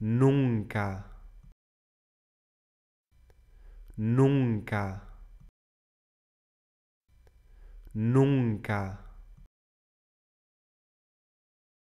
nunca, nunca, nunca.